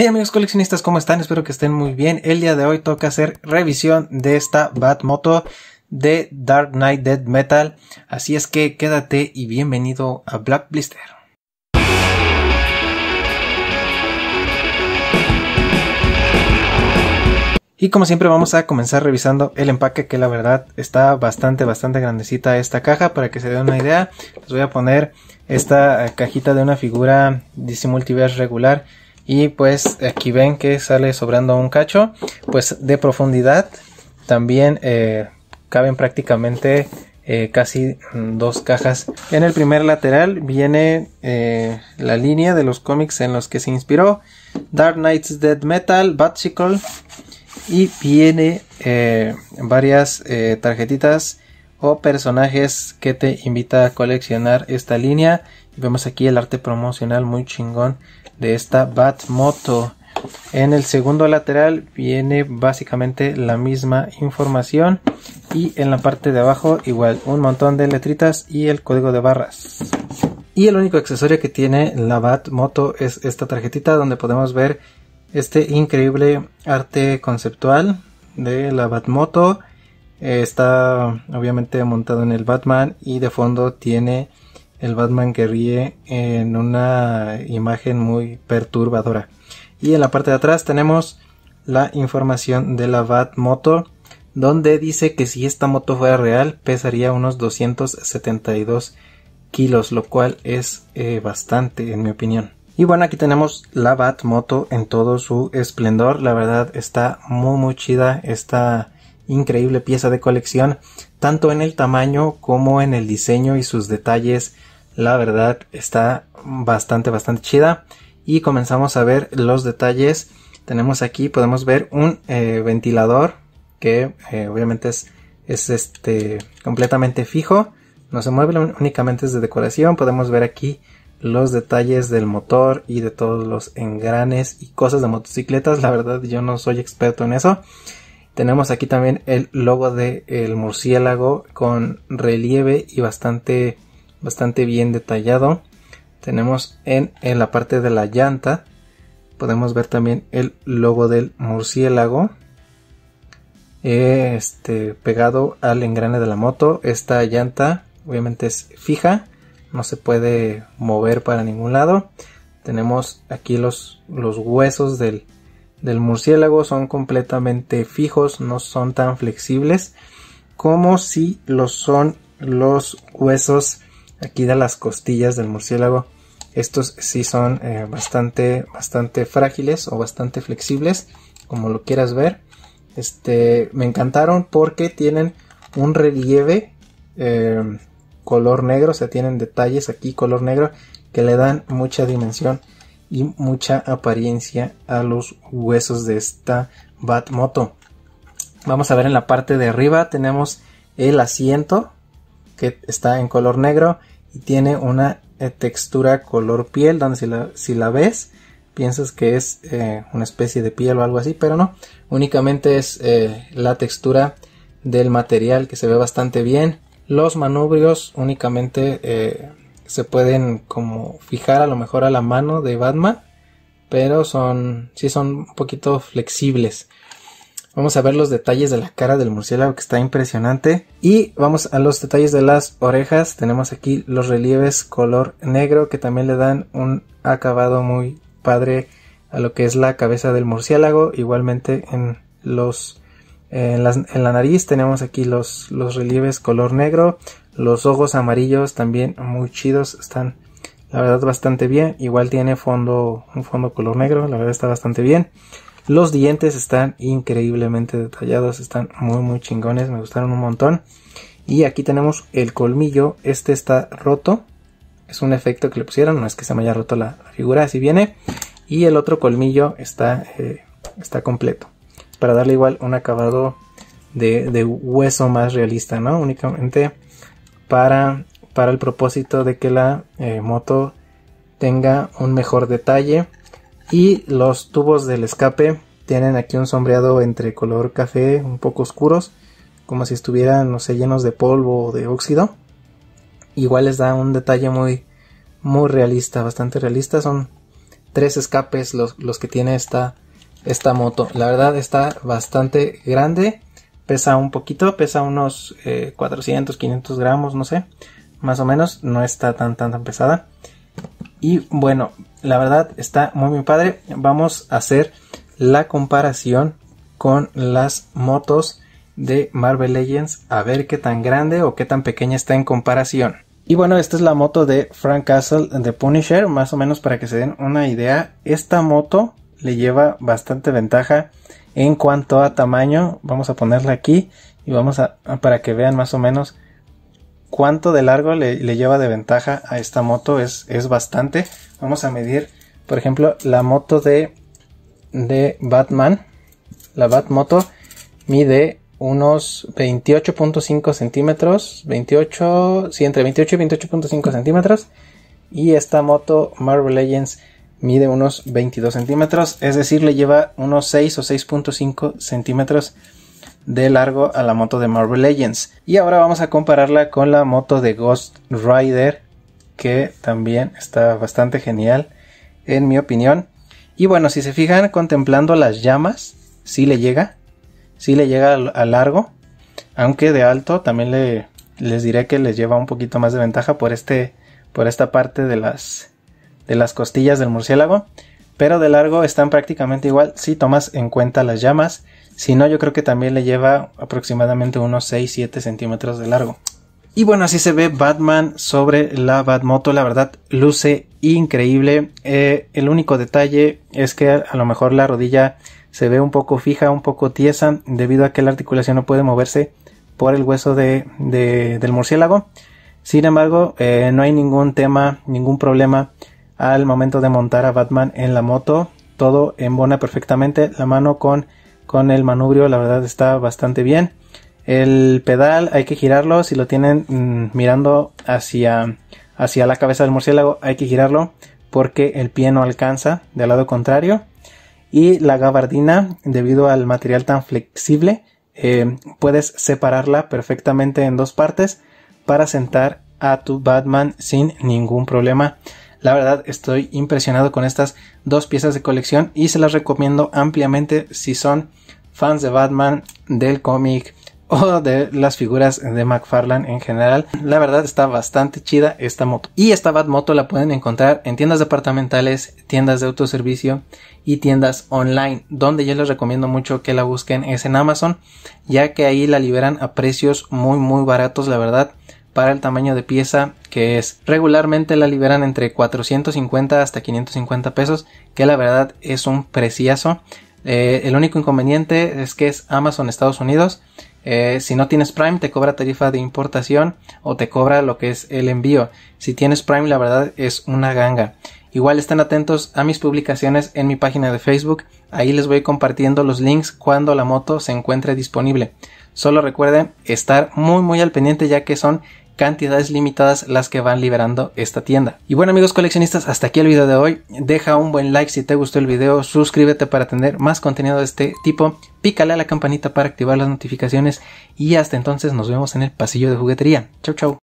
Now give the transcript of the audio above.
Hey amigos coleccionistas, ¿cómo están? Espero que estén muy bien. El día de hoy toca hacer revisión de esta Batmoto de Dark Knight Dead Metal. Así es que quédate y bienvenido a Black Blister. Y como siempre vamos a comenzar revisando el empaque que la verdad está bastante bastante grandecita esta caja para que se den una idea. Les voy a poner esta cajita de una figura DC Multiverse regular y pues aquí ven que sale sobrando un cacho pues de profundidad también eh, caben prácticamente eh, casi mm, dos cajas en el primer lateral viene eh, la línea de los cómics en los que se inspiró Dark Knight's Dead Metal Batsicle. y viene varias tarjetitas o personajes que te invita a coleccionar esta línea Vemos aquí el arte promocional muy chingón de esta Batmoto. En el segundo lateral viene básicamente la misma información y en la parte de abajo igual un montón de letritas y el código de barras. Y el único accesorio que tiene la Batmoto es esta tarjetita donde podemos ver este increíble arte conceptual de la Batmoto. está obviamente montado en el Batman y de fondo tiene el Batman que ríe en una imagen muy perturbadora. Y en la parte de atrás tenemos la información de la Batmoto, donde dice que si esta moto fuera real pesaría unos 272 kilos, lo cual es eh, bastante en mi opinión. Y bueno, aquí tenemos la Batmoto en todo su esplendor. La verdad está muy muy chida esta increíble pieza de colección, tanto en el tamaño como en el diseño y sus detalles la verdad está bastante, bastante chida. Y comenzamos a ver los detalles. Tenemos aquí, podemos ver un eh, ventilador que eh, obviamente es, es este, completamente fijo. No se mueve, únicamente es de decoración. Podemos ver aquí los detalles del motor y de todos los engranes y cosas de motocicletas. La verdad yo no soy experto en eso. Tenemos aquí también el logo del el murciélago con relieve y bastante bastante bien detallado. Tenemos en, la parte de la llanta, podemos ver también el logo del murciélago este pegado al engrane de la moto esta llanta obviamente es fija no se puede mover para ningún lado tenemos aquí los, los huesos del, del murciélago son completamente fijos no son tan flexibles como si lo son los huesos aquí da las costillas del murciélago. Estos sí son eh, bastante, bastante frágiles o bastante flexibles, como lo quieras ver. Este, me encantaron porque tienen un relieve eh, color negro, o sea, tienen detalles aquí color negro que le dan mucha dimensión y mucha apariencia a los huesos de esta Batmoto. Vamos a ver en la parte de arriba tenemos el asiento que está en color negro y tiene una eh, textura color piel, donde si la, ves piensas que es eh, una especie de piel o algo así, pero no, únicamente es eh, la textura del material que se ve bastante bien. Los manubrios únicamente se pueden como fijar a lo mejor a la mano de Batman, pero son, si son un poquito flexibles. Vamos a ver los detalles de la cara del murciélago que está impresionante. Y vamos a los detalles de las orejas. Tenemos aquí los relieves color negro que también le dan un acabado muy padre a lo que es la cabeza del murciélago. Igualmente en los... En la, nariz tenemos aquí los, los relieves color negro, los ojos amarillos también muy chidos, están la verdad bastante bien. Igual tiene fondo, un fondo color negro, la verdad está bastante bien. Los dientes están increíblemente detallados, están muy muy chingones, me gustaron un montón. Y aquí tenemos el colmillo, este está roto, es un efecto que le pusieron, no es que se me haya roto la, figura, así viene. Y el otro colmillo está, eh, está completo, para darle igual un acabado de, hueso más realista, ¿no? Únicamente para, para el propósito de que la eh, moto tenga un mejor detalle y los tubos del escape tienen aquí un sombreado entre color café, un poco oscuros, como si estuvieran, no sé, llenos de polvo o de óxido. Igual les da un detalle muy, muy realista, bastante realista. Son tres escapes los, que tiene esta, esta moto. La verdad está bastante grande. Pesa un poquito, pesa unos 400, eh, 500 gramos, no sé. Más o menos, no está tan, tan, tan pesada. Y bueno, la verdad está muy, bien padre. Vamos a hacer la comparación con las motos de Marvel Legends a ver qué tan grande o qué tan pequeña está en comparación. Y bueno, esta es la moto de Frank Castle de Punisher, más o menos para que se den una idea. Esta moto le lleva bastante ventaja en cuanto a tamaño. Vamos a ponerla aquí y vamos a para que vean más o menos cuánto de largo le, lleva de ventaja a esta moto es, es bastante. Vamos a medir, por ejemplo, la moto de, de Batman. La Batmoto mide unos 28.5 centímetros, 28, sí, entre 28 y 28.5 centímetros. Y esta moto Marvel Legends mide unos 22 centímetros, es decir, le lleva unos 6 o 6.5 centímetros de largo a la moto de Marvel Legends. Y ahora vamos a compararla con la moto de Ghost Rider, que también está bastante genial, en mi opinión. Y bueno, si se fijan contemplando las llamas, Si le llega, Si le llega a largo, aunque de alto también les diré que les lleva un poquito más de ventaja por, este, por esta parte de las, de las costillas del murciélago pero de largo están prácticamente igual si tomas en cuenta las llamas si no, yo creo que también le lleva aproximadamente unos 6-7 centímetros de largo. Y bueno, así se ve Batman sobre la Batmoto. La verdad, luce increíble. Eh, el único detalle es que a lo mejor la rodilla se ve un poco fija, un poco tiesa, debido a que la articulación no puede moverse por el hueso de, del murciélago. Sin embargo, eh, no hay ningún tema, ningún problema al momento de montar a Batman en la moto. Todo embona perfectamente, la mano con con el manubrio, la verdad está bastante bien. El pedal hay que girarlo, si lo tienen mm, mirando hacia, hacia la cabeza del murciélago hay que girarlo porque el pie no alcanza del lado contrario. Y la gabardina, debido al material tan flexible, eh, puedes separarla perfectamente en dos partes para sentar a tu Batman sin ningún problema. La verdad estoy impresionado con estas dos piezas de colección y se las recomiendo ampliamente si son fans de Batman, del cómic o de las figuras de McFarlane en general. La verdad está bastante chida esta moto. Y esta Batmoto la pueden encontrar en tiendas departamentales, tiendas de autoservicio y tiendas online, donde yo les recomiendo mucho que la busquen es en Amazon, ya que ahí la liberan a precios muy muy baratos, la verdad para el tamaño de pieza que es. Regularmente la liberan entre 450 hasta 550 pesos, que la verdad es un precioso. Eh, el único inconveniente es que es Amazon Estados Unidos. Eh, si no tienes Prime te cobra tarifa de importación o te cobra lo que es el envío. Si tienes Prime la verdad es una ganga. Igual estén atentos a mis publicaciones en mi página de Facebook. Ahí les voy compartiendo los links cuando la moto se encuentre disponible. Solo recuerden estar muy muy al pendiente ya que son cantidades limitadas las que van liberando esta tienda. Y bueno amigos coleccionistas, hasta aquí el video de hoy. Deja un buen like si te gustó el video, suscríbete para tener más contenido de este tipo, pícale a la campanita para activar las notificaciones y hasta entonces nos vemos en el pasillo de juguetería. Chau chau.